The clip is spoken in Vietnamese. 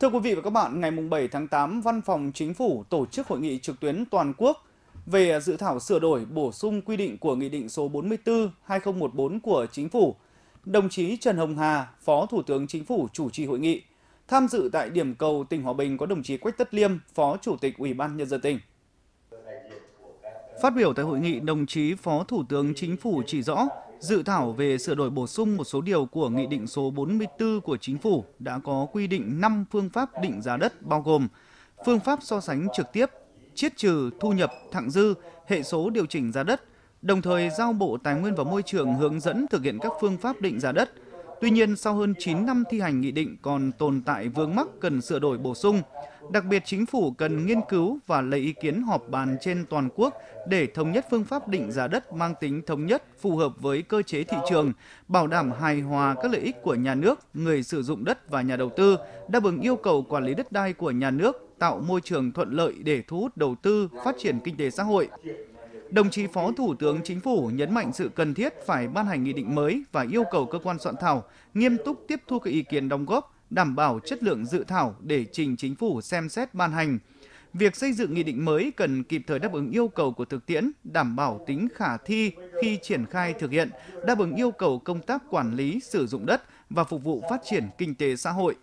Thưa quý vị và các bạn, ngày 7 tháng 8, Văn phòng Chính phủ tổ chức hội nghị trực tuyến toàn quốc về dự thảo sửa đổi bổ sung quy định của Nghị định số 44-2014 của Chính phủ. Đồng chí Trần Hồng Hà, Phó Thủ tướng Chính phủ chủ trì hội nghị. Tham dự tại điểm cầu tỉnh Hòa Bình có đồng chí Quách Tất Liêm, Phó Chủ tịch Ủy ban Nhân dân tỉnh. Phát biểu tại hội nghị, đồng chí Phó Thủ tướng Chính phủ chỉ rõ, Dự thảo về sửa đổi bổ sung một số điều của Nghị định số 44 của Chính phủ đã có quy định 5 phương pháp định giá đất bao gồm phương pháp so sánh trực tiếp, chiết trừ thu nhập thặng dư, hệ số điều chỉnh giá đất, đồng thời giao Bộ Tài nguyên và Môi trường hướng dẫn thực hiện các phương pháp định giá đất – Tuy nhiên, sau hơn 9 năm thi hành nghị định còn tồn tại vướng mắc cần sửa đổi bổ sung. Đặc biệt, chính phủ cần nghiên cứu và lấy ý kiến họp bàn trên toàn quốc để thống nhất phương pháp định giá đất mang tính thống nhất, phù hợp với cơ chế thị trường, bảo đảm hài hòa các lợi ích của nhà nước, người sử dụng đất và nhà đầu tư, đáp ứng yêu cầu quản lý đất đai của nhà nước, tạo môi trường thuận lợi để thu hút đầu tư, phát triển kinh tế xã hội. Đồng chí Phó Thủ tướng Chính phủ nhấn mạnh sự cần thiết phải ban hành nghị định mới và yêu cầu cơ quan soạn thảo nghiêm túc tiếp thu các ý kiến đóng góp, đảm bảo chất lượng dự thảo để trình Chính phủ xem xét ban hành. Việc xây dựng nghị định mới cần kịp thời đáp ứng yêu cầu của thực tiễn, đảm bảo tính khả thi khi triển khai thực hiện, đáp ứng yêu cầu công tác quản lý sử dụng đất và phục vụ phát triển kinh tế xã hội.